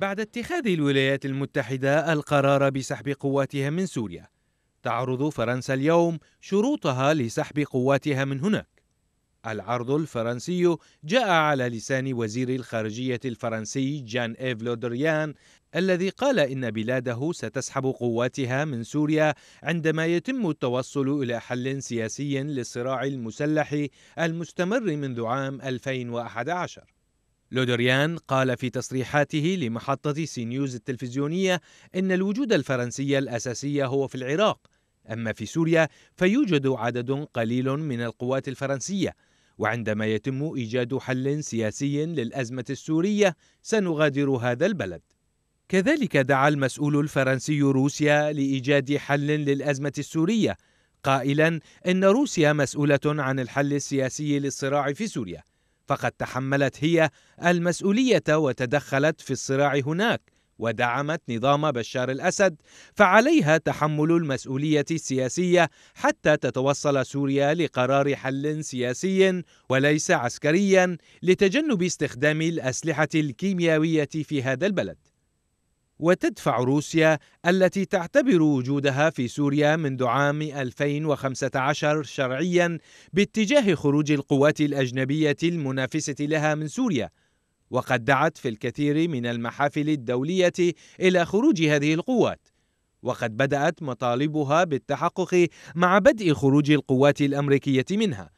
بعد اتخاذ الولايات المتحدة القرار بسحب قواتها من سوريا تعرض فرنسا اليوم شروطها لسحب قواتها من هناك العرض الفرنسي جاء على لسان وزير الخارجية الفرنسي جان إيف لودريان الذي قال إن بلاده ستسحب قواتها من سوريا عندما يتم التوصل إلى حل سياسي للصراع المسلح المستمر منذ عام 2011 لودريان قال في تصريحاته لمحطة سي نيوز التلفزيونية إن الوجود الفرنسي الأساسي هو في العراق أما في سوريا فيوجد عدد قليل من القوات الفرنسية وعندما يتم إيجاد حل سياسي للأزمة السورية سنغادر هذا البلد كذلك دعا المسؤول الفرنسي روسيا لإيجاد حل للأزمة السورية قائلا إن روسيا مسؤولة عن الحل السياسي للصراع في سوريا فقد تحملت هي المسؤولية وتدخلت في الصراع هناك ودعمت نظام بشار الأسد فعليها تحمل المسؤولية السياسية حتى تتوصل سوريا لقرار حل سياسي وليس عسكريا لتجنب استخدام الأسلحة الكيميائية في هذا البلد وتدفع روسيا التي تعتبر وجودها في سوريا منذ عام 2015 شرعيا باتجاه خروج القوات الاجنبيه المنافسه لها من سوريا وقد دعت في الكثير من المحافل الدوليه الى خروج هذه القوات وقد بدات مطالبها بالتحقق مع بدء خروج القوات الامريكيه منها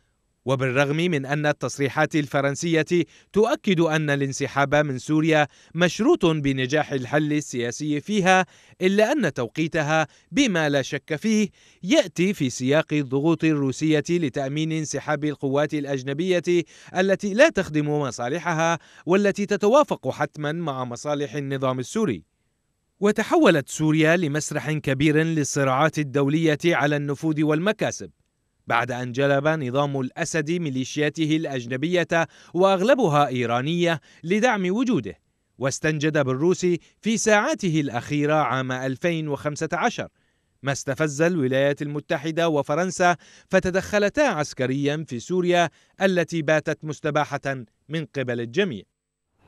وبالرغم من أن التصريحات الفرنسية تؤكد أن الانسحاب من سوريا مشروط بنجاح الحل السياسي فيها إلا أن توقيتها بما لا شك فيه يأتي في سياق الضغوط الروسية لتأمين انسحاب القوات الأجنبية التي لا تخدم مصالحها والتي تتوافق حتما مع مصالح النظام السوري وتحولت سوريا لمسرح كبير للصراعات الدوليه على النفوذ والمكاسب بعد أن جلب نظام الأسد ميليشياته الأجنبية وأغلبها إيرانية لدعم وجوده واستنجد بالروسي في ساعاته الأخيرة عام 2015 ما استفز الولايات المتحدة وفرنسا فتدخلتا عسكريا في سوريا التي باتت مستباحة من قبل الجميع